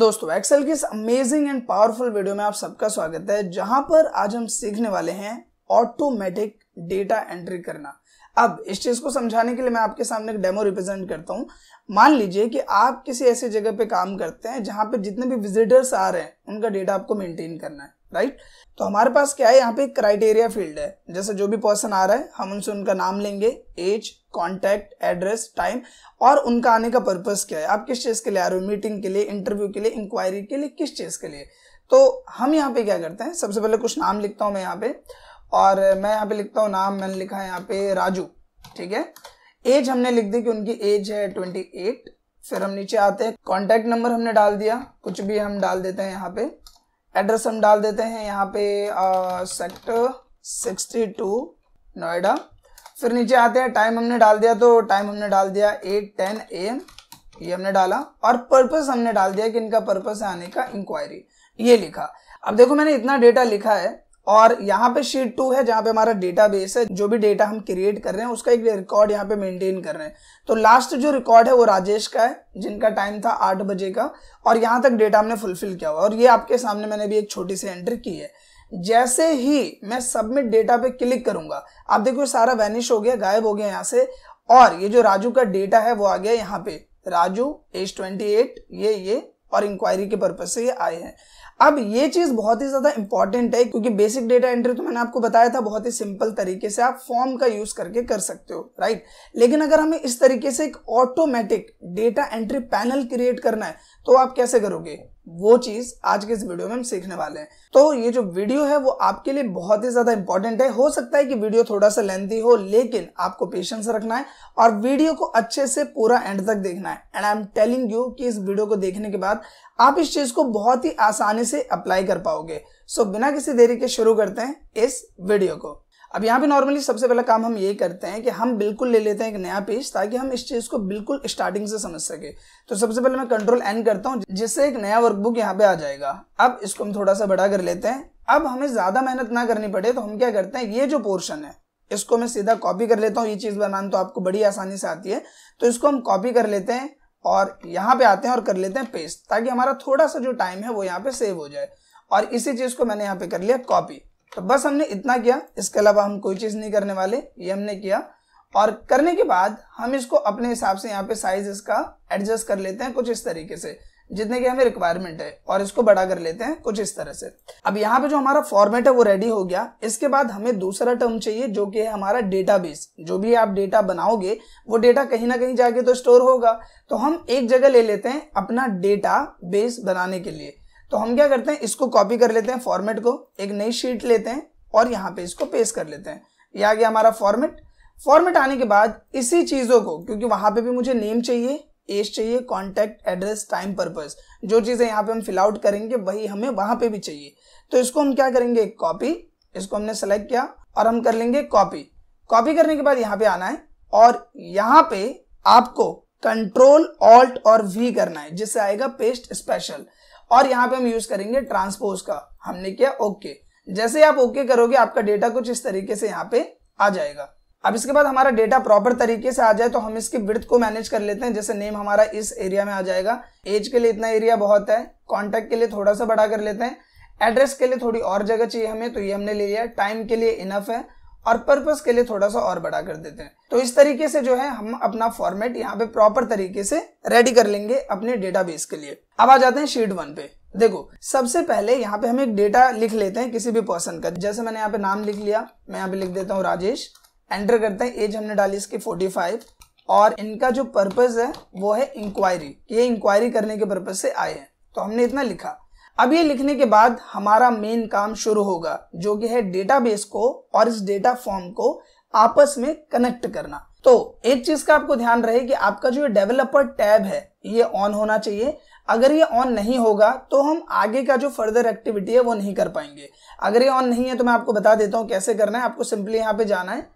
दोस्तों एक्सेल की इस अमेजिंग एंड पावरफुल वीडियो में आप सबका स्वागत है जहां पर आज हम सीखने वाले हैं ऑटोमेटिक डेटा एंट्री करना अब इस चीज को समझाने के लिए मैं आपके सामने एक डेमो रिप्रेजेंट करता हूं मान लीजिए कि आप किसी ऐसी जगह पे काम करते हैं जहां पे जितने भी विजिटर्स आ रहे हैं उनका डेटा आपको मेंटेन करना है राइट तो हमारे पास क्या है यहाँ पे क्राइटेरिया फील्ड है जैसे जो भी पर्सन आ रहा है हम उनसे उनका नाम लेंगे एज कॉन्टैक्ट एड्रेस टाइम और उनका आने का पर्पज क्या है आप किस चीज़ के लिए आ रहे हो मीटिंग के लिए इंटरव्यू के लिए इंक्वायरी के लिए किस चीज़ के लिए तो हम यहाँ पे क्या करते हैं सबसे पहले कुछ नाम लिखता हूँ मैं यहाँ पे और मैं यहाँ पे लिखता हूँ नाम मैंने लिखा है यहाँ पे राजू ठीक है एज हमने लिख दी कि उनकी एज है ट्वेंटी एट फिर हम नीचे आते हैं कॉन्टैक्ट नंबर हमने डाल दिया कुछ भी हम डाल देते हैं यहाँ पे एड्रेस हम डाल देते हैं यहाँ पे सेक्टर सिक्सटी टू नोएडा फिर नीचे आते हैं टाइम हमने डाल दिया तो टाइम हमने डाल दिया एट टेन ए एम ये हमने डाला और पर्पस हमने डाल दिया कि इनका पर्पस है आने का इंक्वायरी ये लिखा अब देखो मैंने इतना डेटा लिखा है और यहाँ पे शीट टू है जहाँ पे हमारा डेटा बेस है जो भी डेटा हम क्रिएट कर रहे हैं उसका एक रिकॉर्ड यहाँ पे मेंटेन कर रहे हैं तो लास्ट जो रिकॉर्ड है वो राजेश का है जिनका टाइम था आठ बजे का और यहाँ तक डेटा हमने फुलफिल किया हुआ और ये आपके सामने मैंने भी एक छोटी सी एंट्री की है जैसे ही मैं सबमिट डेटा पे क्लिक करूंगा आप देखो सारा वैनिश हो गया गायब हो गया यहाँ से और ये जो राजू का डेटा है वो आ गया यहाँ पे राजू एज ट्वेंटी एट ये ये और इंक्वायरी के पर्पज से ये आए हैं अब ये चीज बहुत ही ज्यादा इंपॉर्टेंट है क्योंकि बेसिक डेटा एंट्री तो मैंने आपको बताया था बहुत ही सिंपल तरीके से आप फॉर्म का यूज करके कर सकते हो राइट लेकिन अगर हमें इस तरीके से एक automatic data entry panel create करना है तो आप कैसे करोगे वो चीज आज के इस वीडियो में हम सीखने वाले हैं तो ये जो वीडियो है वो आपके लिए बहुत ही ज्यादा इंपॉर्टेंट है हो सकता है कि वीडियो थोड़ा सा लेंथी हो लेकिन आपको पेशेंस रखना है और वीडियो को अच्छे से पूरा एंड तक देखना है and I am telling you कि इस वीडियो को देखने के बाद आप इस चीज को बहुत ही आसानी से अप्लाई कर पाओगे सो बिना किसी देरी के शुरू करते हैं इस वीडियो को अब यहाँ पे नॉर्मली सबसे पहला काम हम ये करते हैं कि हम बिल्कुल ले लेते हैं एक नया पेज ताकि हम इस चीज़ को बिल्कुल स्टार्टिंग से समझ सके तो सबसे पहले मैं कंट्रोल एन करता हूँ जिससे एक नया वर्कबुक यहाँ पे आ जाएगा अब इसको हम थोड़ा सा बड़ा कर लेते हैं अब हमें ज़्यादा मेहनत ना करनी पड़े तो हम क्या करते हैं ये जो पोर्शन है इसको मैं सीधा कॉपी कर लेता हूँ ये चीज़ बनाना तो आपको बड़ी आसानी से आती है तो इसको हम कॉपी कर लेते हैं और यहाँ पे आते हैं और कर लेते हैं पेस्ट ताकि हमारा थोड़ा सा जो टाइम है वो यहाँ पे सेव हो जाए और इसी चीज़ को मैंने यहाँ पे कर लिया कॉपी तो बस हमने इतना किया इसके अलावा हम कोई चीज़ नहीं करने वाले ये हमने किया और करने के बाद हम इसको अपने हिसाब से यहाँ पे साइज इसका एडजस्ट कर लेते हैं कुछ इस तरीके से जितने की हमें रिक्वायरमेंट है और इसको बड़ा कर लेते हैं कुछ इस तरह से अब यहाँ पे जो हमारा फॉर्मेट है वो रेडी हो गया इसके बाद हमें दूसरा टर्म चाहिए जो कि है हमारा डेटाबेस जो भी आप डेटा बनाओगे वो डेटा कहीं ना कहीं जाके तो स्टोर होगा तो हम एक जगह ले लेते हैं अपना डेटा बेस बनाने के लिए तो हम क्या करते हैं इसको कॉपी कर लेते हैं फॉर्मेट को एक नई शीट लेते हैं और यहाँ पे इसको पेस्ट कर लेते हैं ये आ गया हमारा फॉर्मेट फॉर्मेट आने के बाद इसी चीज़ों को क्योंकि वहां पे भी मुझे नेम चाहिए एज चाहिए कॉन्टेक्ट एड्रेस टाइम पर्पज जो चीज़ें यहाँ पे हम फिल आउट करेंगे वही हमें वहां पे भी चाहिए तो इसको हम क्या करेंगे कॉपी इसको हमने सेलेक्ट किया और हम कर लेंगे कॉपी कॉपी करने के बाद यहाँ पे आना है और यहाँ पे आपको कंट्रोल ऑल्ट और वी करना है जिससे आएगा पेस्ट स्पेशल और यहाँ पे हम यूज करेंगे ट्रांसपोज का हमने किया ओके okay. जैसे आप ओके okay करोगे आपका डेटा कुछ इस तरीके से यहाँ पे आ जाएगा अब इसके बाद हमारा डेटा प्रॉपर तरीके से आ जाए तो हम इसके विर्थ को मैनेज कर लेते हैं जैसे नेम हमारा इस एरिया में आ जाएगा एज के लिए इतना एरिया बहुत है कॉन्टेक्ट के लिए थोड़ा सा बड़ा कर लेते हैं एड्रेस के लिए थोड़ी और जगह चाहिए हमें तो ये हमने ले लिया टाइम के लिए इनफ है और पर्पस के लिए थोड़ा सा और बड़ा कर देते हैं तो इस तरीके से जो है हम अपना फॉर्मेट यहाँ पे प्रॉपर तरीके से रेडी कर लेंगे अपने डेटाबेस के लिए अब आ जाते हैं शीट वन पे देखो सबसे पहले यहाँ पे हम एक डेटा लिख लेते हैं किसी भी पर्सन का जैसे मैंने यहाँ पे नाम लिख लिया मैं यहाँ पे लिख देता हूँ राजेश एंटर करते हैं एज हमने डाली इसकी फाइव और इनका जो पर्पज है वो है इंक्वायरी ये इंक्वायरी करने के पर्पज से आए हैं तो हमने इतना लिखा अब ये लिखने के बाद हमारा मेन काम शुरू होगा जो कि है डेटाबेस को और इस डेटा फॉर्म को आपस में कनेक्ट करना तो एक चीज का आपको ध्यान रहे कि आपका जो डेवलपर टैब है ये ऑन होना चाहिए अगर ये ऑन नहीं होगा तो हम आगे का जो फर्दर एक्टिविटी है वो नहीं कर पाएंगे अगर ये ऑन नहीं है तो मैं आपको बता देता हूँ कैसे करना है आपको सिंपली यहाँ पे जाना है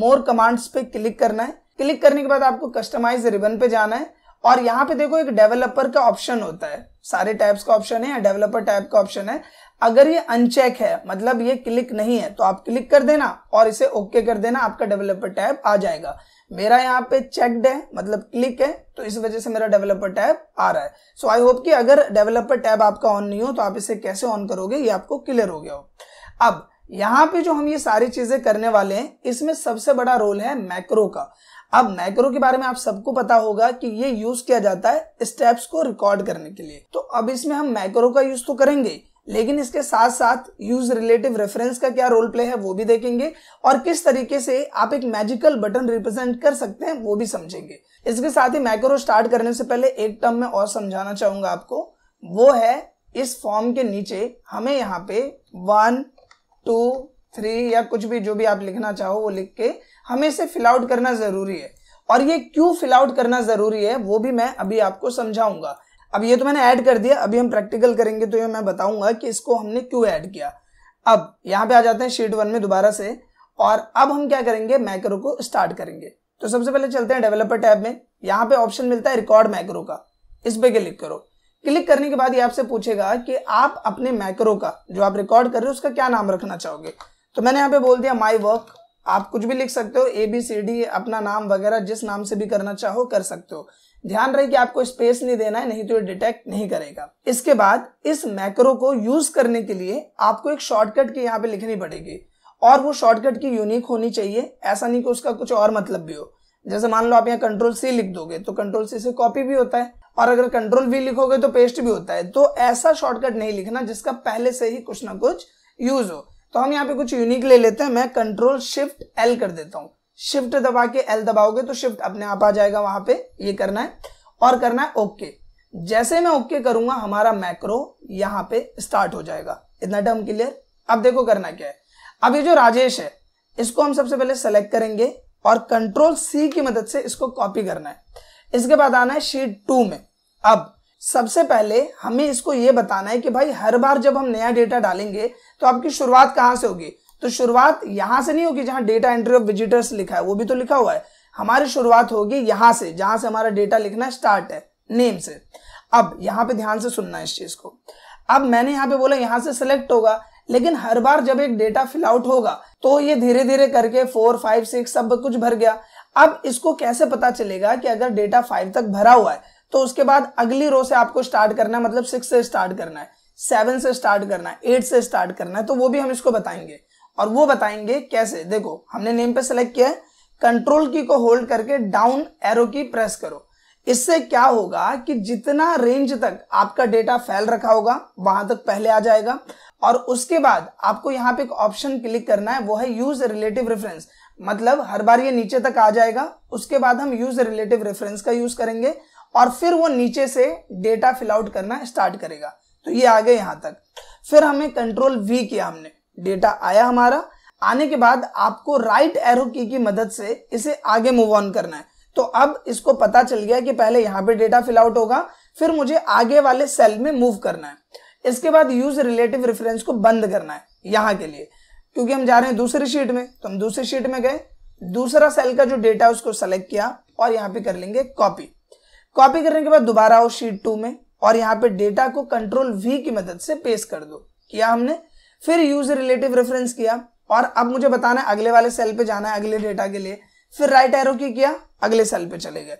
मोर कमांड्स पे क्लिक करना है क्लिक करने के बाद आपको कस्टमाइज रिबन पे जाना है और यहाँ पे देखो एक डेवलपर का ऑप्शन होता है सारे टैब्स का ऑप्शन है या डेवलपर टैब का ऑप्शन है अगर ये अनचेक है मतलब ये क्लिक नहीं है तो आप क्लिक कर देना और इसे ओके कर देना आपका डेवलपर टैब आ जाएगा मेरा यहाँ पे चेकड है मतलब क्लिक है तो इस वजह से मेरा डेवलपर टैब आ रहा है सो आई होप कि अगर डेवलपर टैब आपका ऑन नहीं हो तो आप इसे कैसे ऑन करोगे ये आपको क्लियर हो गया हो अब यहाँ पे जो हम ये सारी चीजें करने वाले हैं इसमें सबसे बड़ा रोल है मैक्रो का अब मैक्रो के बारे में आप सबको पता होगा कि ये यूज किया जाता है स्टेप्स को रिकॉर्ड करने के लिए तो अब इसमें हम मैक्रो का यूज तो करेंगे लेकिन इसके साथ साथ यूज रिलेटिव रेफरेंस का क्या रोल प्ले है वो भी देखेंगे और किस तरीके से आप एक मैजिकल बटन रिप्रेजेंट कर सकते हैं वो भी समझेंगे इसके साथ ही मैक्रो स्टार्ट करने से पहले एक टर्म में और समझाना चाहूंगा आपको वो है इस फॉर्म के नीचे हमें यहाँ पे वन टू थ्री या कुछ भी जो भी आप लिखना चाहो वो लिख के हमें इसे फिल आउट करना जरूरी है और ये क्यों फिल आउट करना जरूरी है वो भी मैं अभी आपको समझाऊंगा अब ये तो मैंने ऐड कर दिया अभी हम प्रैक्टिकल करेंगे तो ये मैं बताऊंगा कि इसको हमने क्यों ऐड किया अब यहाँ पे आ जाते हैं शीट वन में दोबारा से और अब हम क्या करेंगे मैक्रो को स्टार्ट करेंगे तो सबसे पहले चलते हैं डेवलपर टैब में यहाँ पे ऑप्शन मिलता है रिकॉर्ड मैक्रो का इस पे क्लिक करो क्लिक करने के बाद ये आपसे पूछेगा कि आप अपने मैक्रो का जो आप रिकॉर्ड कर रहे हो उसका क्या नाम रखना चाहोगे तो मैंने यहाँ पे बोल दिया माई वर्क आप कुछ भी लिख सकते हो ए बी सी डी अपना नाम वगैरह जिस नाम से भी करना चाहो कर सकते हो ध्यान रहे कि आपको स्पेस नहीं देना है नहीं तो ये डिटेक्ट नहीं करेगा इसके बाद इस मैक्रो को यूज करने के लिए आपको एक शॉर्टकट की यहाँ पे लिखनी पड़ेगी और वो शॉर्टकट की यूनिक होनी चाहिए ऐसा नहीं कि उसका कुछ और मतलब भी हो जैसे मान लो आप यहाँ कंट्रोल सी लिख दोगे तो कंट्रोल सी से कॉपी भी होता है और अगर कंट्रोल वी लिखोगे तो पेस्ट भी होता है तो ऐसा शॉर्टकट नहीं लिखना जिसका पहले से ही कुछ ना कुछ यूज हो तो हम यहाँ पे कुछ यूनिक ले लेते हैं मैं कंट्रोल शिफ्ट एल कर देता हूँ शिफ्ट दबा के एल दबाओगे तो शिफ्ट अपने आप आ जाएगा वहां पे ये करना है और करना है ओके जैसे मैं ओके करूंगा हमारा मैक्रो यहाँ पे स्टार्ट हो जाएगा इतना टर्म क्लियर अब देखो करना क्या है अब ये जो राजेश है इसको हम सबसे पहले सेलेक्ट करेंगे और कंट्रोल सी की मदद से इसको कॉपी करना है इसके बाद आना है शीट टू में अब सबसे पहले हमें इसको ये बताना है कि भाई हर बार जब हम नया डेटा डालेंगे तो आपकी शुरुआत कहाँ से होगी तो शुरुआत यहाँ से नहीं होगी जहाँ डेटा एंट्री ऑफ विजिटर्स लिखा है वो भी तो लिखा हुआ है हमारी शुरुआत होगी यहाँ से जहाँ से हमारा डेटा लिखना स्टार्ट है नेम से अब यहाँ पे ध्यान से सुनना इस चीज़ को अब मैंने यहाँ पे बोला यहाँ से सिलेक्ट होगा लेकिन हर बार जब एक डेटा फिल आउट होगा तो ये धीरे धीरे करके फोर फाइव सिक्स सब कुछ भर गया अब इसको कैसे पता चलेगा कि अगर डेटा फाइव तक भरा हुआ है तो उसके बाद अगली रो से आपको स्टार्ट करना है मतलब सिक्स से स्टार्ट करना है सेवन से स्टार्ट करना है एट से स्टार्ट करना है तो वो भी हम इसको बताएंगे और वो बताएंगे कैसे देखो हमने नेम पे सेलेक्ट किया कंट्रोल की को होल्ड करके डाउन एरो की प्रेस करो इससे क्या होगा कि जितना रेंज तक आपका डेटा फैल रखा होगा वहां तक पहले आ जाएगा और उसके बाद आपको यहाँ पे एक ऑप्शन क्लिक करना है वो है यूज रिलेटिव रेफरेंस मतलब हर बार ये नीचे तक आ जाएगा उसके बाद हम यूज रिलेटिव रेफरेंस का यूज करेंगे और फिर वो नीचे से डेटा फिलआउट करना स्टार्ट करेगा तो ये आ गए यहाँ तक फिर हमें कंट्रोल वी किया हमने डेटा आया हमारा आने के बाद आपको राइट एरो की की मदद से इसे आगे मूव ऑन करना है तो अब इसको पता चल गया कि पहले यहाँ पे डेटा फिल आउट होगा फिर मुझे आगे वाले सेल में मूव करना है इसके बाद यूज रिलेटिव रेफरेंस को बंद करना है यहाँ के लिए क्योंकि हम जा रहे हैं दूसरी शीट में तो हम दूसरी शीट में गए दूसरा सेल का जो डेटा है उसको सेलेक्ट किया और यहाँ पे कर लेंगे कॉपी कॉपी करने के बाद दोबारा आओ शीट टू में और यहाँ पे डेटा को कंट्रोल वी की मदद से पेस्ट कर दो किया हमने फिर यूज रिलेटिव रेफरेंस किया और अब मुझे बताना है अगले वाले सेल पे जाना है अगले डेटा के लिए फिर राइट एरो की किया अगले सेल पे चले गए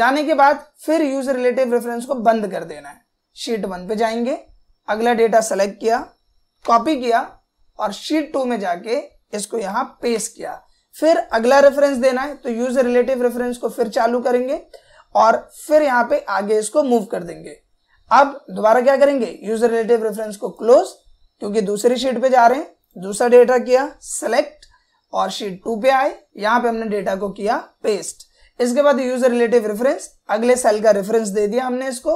जाने के बाद फिर यूज रिलेटिव रेफरेंस को बंद कर देना है शीट वन पे जाएंगे अगला डेटा सेलेक्ट किया कॉपी किया और शीट टू में जाके इसको यहां पेस्ट किया फिर अगला रेफरेंस देना है तो यूज रिलेटिव रेफरेंस को फिर चालू करेंगे और फिर यहां पे आगे इसको मूव कर देंगे अब दोबारा क्या करेंगे यूजर रिलेटिव रेफरेंस को क्लोज क्योंकि दूसरी शीट पे जा रहे हैं दूसरा डेटा किया सेलेक्ट और शीट टू पे आए यहां पे हमने डेटा को किया पेस्ट इसके बाद यूजर रिलेटिव रेफरेंस अगले सेल का रेफरेंस दे दिया हमने इसको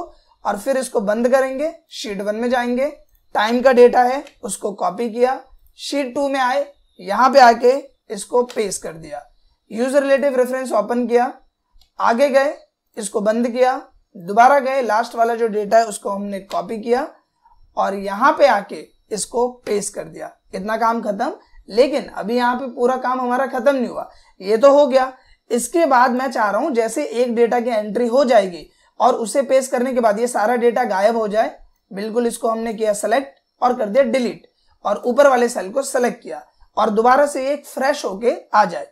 और फिर इसको बंद करेंगे शीट वन में जाएंगे टाइम का डेटा है उसको कॉपी किया शीट टू में आए यहां पे आके इसको पेस्ट कर दिया यूजर रिलेटिव रेफरेंस ओपन किया आगे गए इसको बंद किया दोबारा गए लास्ट वाला जो डेटा है उसको हमने कॉपी किया और यहाँ पे आके इसको पेश कर दिया इतना काम खत्म लेकिन अभी यहाँ पे पूरा काम हमारा खत्म नहीं हुआ ये तो हो गया इसके बाद मैं चाह रहा हूं जैसे एक डेटा की एंट्री हो जाएगी और उसे पेश करने के बाद ये सारा डेटा गायब हो जाए बिल्कुल इसको हमने किया सेलेक्ट और कर दिया डिलीट और ऊपर वाले सेल को सेलेक्ट किया और दोबारा से एक फ्रेश होके आ जाए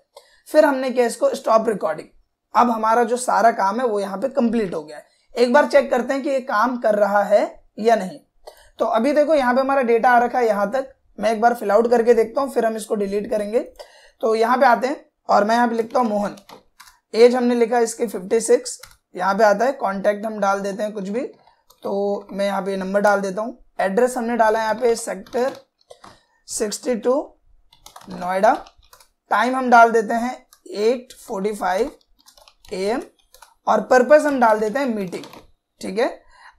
फिर हमने किया इसको स्टॉप रिकॉर्डिंग अब हमारा जो सारा काम है वो यहाँ पे कंप्लीट हो गया है एक बार चेक करते हैं कि ये काम कर रहा है या नहीं तो अभी देखो यहाँ पे हमारा डेटा आ रखा है यहाँ तक मैं एक बार फिल आउट करके देखता हूँ फिर हम इसको डिलीट करेंगे तो यहाँ पे आते हैं और मैं यहाँ पे लिखता हूँ मोहन एज हमने लिखा इसके 56 सिक्स यहाँ पे आता है कॉन्टैक्ट हम डाल देते हैं कुछ भी तो मैं यहाँ पे नंबर डाल देता हूँ एड्रेस हमने डाला है यहाँ पे सेक्टर 62 नोएडा टाइम हम डाल देते हैं फाइव एम और पर्पस हम डाल देते हैं मीटिंग ठीक है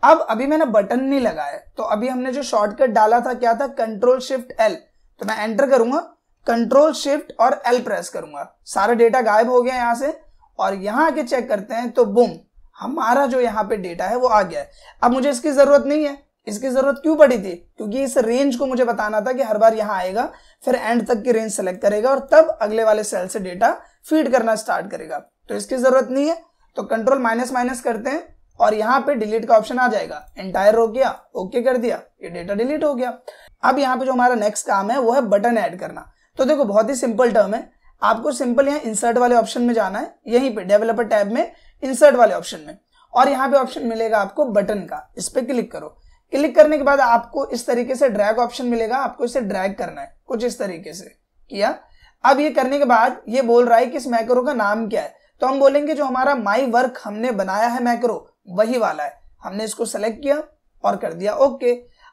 अब अभी मैंने बटन नहीं लगाया तो अभी हमने जो शॉर्टकट डाला था क्या था कंट्रोल शिफ्ट एल तो मैं एंटर करूंगा कंट्रोल शिफ्ट और एल प्रेस करूंगा सारा डेटा गायब हो गया यहां से और यहां आके चेक करते हैं तो बुम हमारा जो यहाँ पे डेटा है वो आ गया है अब मुझे इसकी जरूरत नहीं है इसकी जरूरत क्यों पड़ी थी क्योंकि इस रेंज को मुझे बताना था कि हर बार यहां आएगा फिर एंड तक की रेंज सेलेक्ट करेगा और तब अगले वाले सेल से डेटा फीड करना स्टार्ट करेगा तो इसकी जरूरत नहीं है तो कंट्रोल माइनस माइनस करते हैं और यहाँ पे डिलीट का ऑप्शन आ जाएगा एंटायर हो गया ओके कर दिया ये डेटा डिलीट हो गया अब यहाँ पे जो हमारा नेक्स्ट काम है वो है बटन ऐड करना तो देखो बहुत ही सिंपल टर्म है आपको सिंपल यहाँ इंसर्ट वाले ऑप्शन में जाना है यहीं पे डेवलपर टैब में इंसर्ट वाले ऑप्शन में और यहाँ पे ऑप्शन मिलेगा आपको बटन का इस पर क्लिक करो क्लिक करने के बाद आपको इस तरीके से ड्रैग ऑप्शन मिलेगा आपको इसे ड्रैग करना है कुछ इस तरीके से किया अब ये करने के बाद ये बोल रहा है कि इस मैक्रो का नाम क्या है तो हम बोलेंगे जो हमारा माई वर्क हमने बनाया है मैक्रो वही वाला है हमने इसको सेलेक्ट किया और कर दिया ओके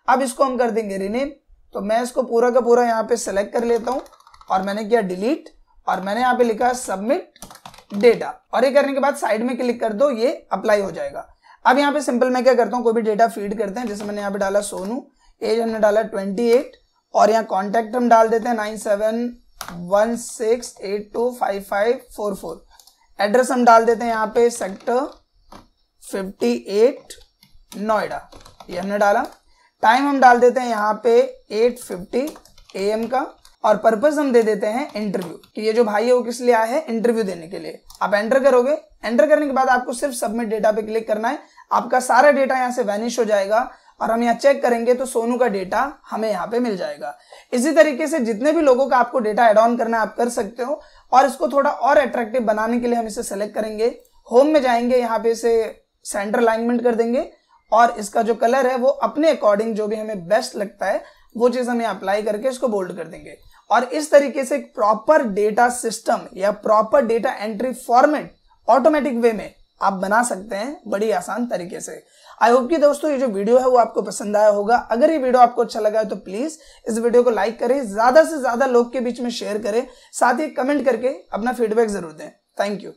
अब इसको हम कर देंगे रिनेम तो मैं इसको पूरा का पूरा यहाँ पे सेलेक्ट कर लेता हूँ और मैंने किया डिलीट और मैंने यहाँ पे लिखा सबमिट डेटा और ये करने के बाद साइड में क्लिक कर दो ये अप्लाई हो जाएगा अब यहाँ पे सिंपल मैं क्या करता हूँ कोई भी डेटा फीड करते हैं जैसे मैंने यहाँ पे डाला सोनू एज हमने डाला ट्वेंटी एट और यहाँ कॉन्टेक्ट हम डाल देते हैं nine seven one six eight two five five four four address हम डाल देते हैं यहाँ पे सेक्टर 58 नोएडा ये हमने डाला टाइम हम डाल देते हैं यहाँ पे 8:50 फिफ्टी एम का और पर्पस हम दे देते हैं इंटरव्यू कि ये जो भाई है वो किस लिए आए हैं इंटरव्यू देने के लिए आप एंटर करोगे एंटर करने के बाद आपको सिर्फ सबमिट डेटा पे क्लिक करना है आपका सारा डेटा यहाँ से वैनिश हो जाएगा और हम यहाँ चेक करेंगे तो सोनू का डेटा हमें यहाँ पे मिल जाएगा इसी तरीके से जितने भी लोगों का आपको डेटा एड ऑन करना है आप कर सकते हो और इसको थोड़ा और अट्रैक्टिव बनाने के लिए हम इसे सेलेक्ट करेंगे होम में जाएंगे यहाँ पे इसे सेंटर अलाइनमेंट कर देंगे और इसका जो कलर है वो अपने अकॉर्डिंग जो भी हमें बेस्ट लगता है वो चीज हमें अप्लाई करके इसको बोल्ड कर देंगे और इस तरीके से एक प्रॉपर डेटा सिस्टम या proper data entry format automatic way में आप बना सकते हैं बड़ी आसान तरीके से आई होप कि दोस्तों ये जो वीडियो है वो आपको पसंद आया होगा अगर ये वीडियो आपको अच्छा लगा है तो प्लीज इस वीडियो को लाइक करें ज्यादा से ज्यादा लोग के बीच में शेयर करें साथ ही कमेंट करके अपना फीडबैक जरूर दें थैंक यू